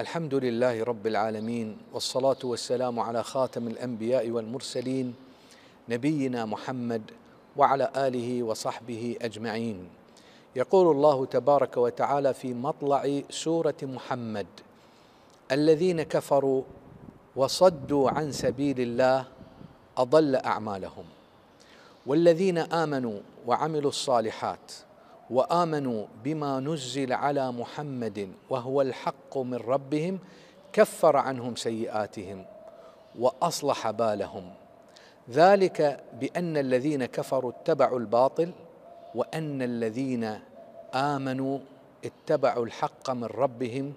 الحمد لله رب العالمين والصلاه والسلام على خاتم الانبياء والمرسلين نبينا محمد وعلى اله وصحبه اجمعين يقول الله تبارك وتعالى في مطلع سوره محمد الذين كفروا وصدوا عن سبيل الله اضل اعمالهم والذين امنوا وعملوا الصالحات وامنوا بما نزل على محمد وهو الحق من ربهم كفر عنهم سيئاتهم واصلح بالهم ذلك بان الذين كفروا اتبعوا الباطل وان الذين امنوا اتبعوا الحق من ربهم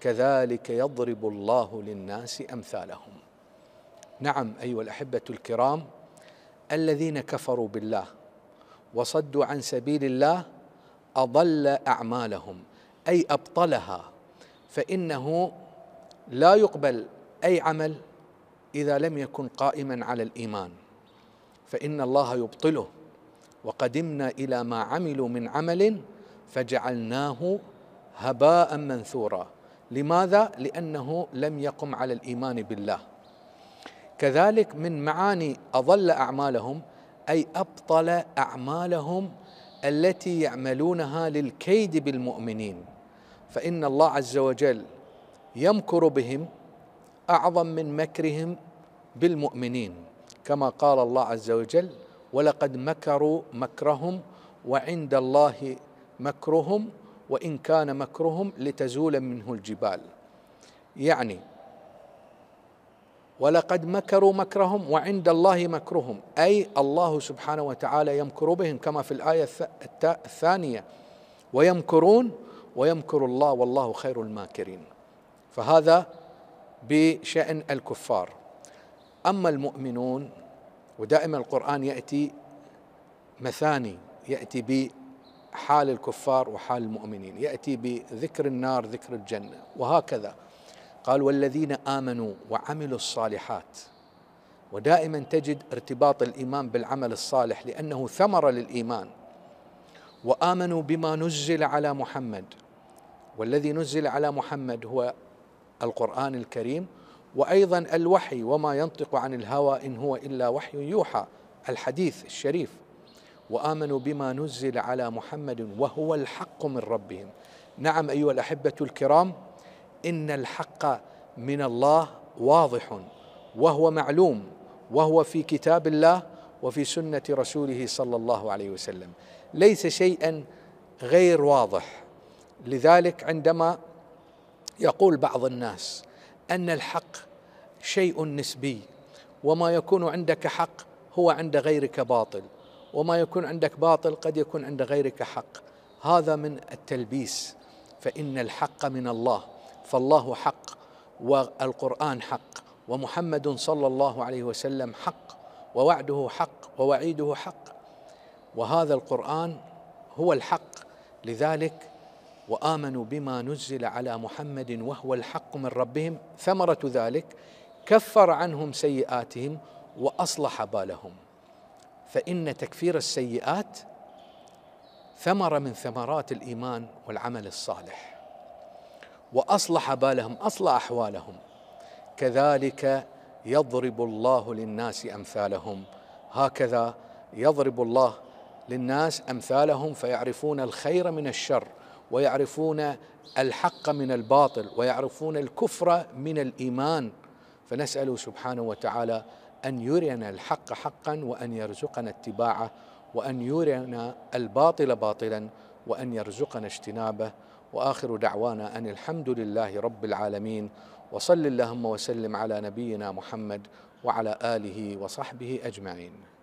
كذلك يضرب الله للناس امثالهم نعم ايها الاحبه الكرام الذين كفروا بالله وصدوا عن سبيل الله اضل اعمالهم اي ابطلها فانه لا يقبل اي عمل اذا لم يكن قائما على الايمان فان الله يبطله وقدمنا الى ما عملوا من عمل فجعلناه هباء منثورا لماذا لانه لم يقم على الايمان بالله كذلك من معاني اضل اعمالهم اي ابطل اعمالهم التي يعملونها للكيد بالمؤمنين فان الله عز وجل يمكر بهم اعظم من مكرهم بالمؤمنين كما قال الله عز وجل ولقد مكروا مكرهم وعند الله مكرهم وان كان مكرهم لتزول منه الجبال يعني ولقد مكروا مكرهم وعند الله مكرهم أي الله سبحانه وتعالى يمكر بهم كما في الآية الثانية ويمكرون ويمكر الله والله خير الماكرين فهذا بشأن الكفار أما المؤمنون ودائما القرآن يأتي مثاني يأتي بحال الكفار وحال المؤمنين يأتي بذكر النار ذكر الجنة وهكذا قال والذين امنوا وعملوا الصالحات ودائما تجد ارتباط الايمان بالعمل الصالح لانه ثمره للايمان وامنوا بما نزل على محمد والذي نزل على محمد هو القران الكريم وايضا الوحي وما ينطق عن الهوى ان هو الا وحي يوحى الحديث الشريف وامنوا بما نزل على محمد وهو الحق من ربهم نعم ايها الاحبه الكرام إن الحق من الله واضح وهو معلوم وهو في كتاب الله وفي سنة رسوله صلى الله عليه وسلم ليس شيئا غير واضح لذلك عندما يقول بعض الناس أن الحق شيء نسبي وما يكون عندك حق هو عند غيرك باطل وما يكون عندك باطل قد يكون عند غيرك حق هذا من التلبيس فإن الحق من الله فالله حق والقرآن حق ومحمد صلى الله عليه وسلم حق ووعده حق ووعيده حق وهذا القرآن هو الحق لذلك وامنوا بما نزل على محمد وهو الحق من ربهم ثمره ذلك كفر عنهم سيئاتهم واصلح بالهم فان تكفير السيئات ثمره من ثمرات الايمان والعمل الصالح واصلح بالهم اصلح احوالهم كذلك يضرب الله للناس امثالهم هكذا يضرب الله للناس امثالهم فيعرفون الخير من الشر ويعرفون الحق من الباطل ويعرفون الكفر من الايمان فنسال سبحانه وتعالى ان يرينا الحق حقا وان يرزقنا اتباعه وان يرينا الباطل باطلا وان يرزقنا اجتنابه واخر دعوانا ان الحمد لله رب العالمين وصل اللهم وسلم على نبينا محمد وعلى اله وصحبه اجمعين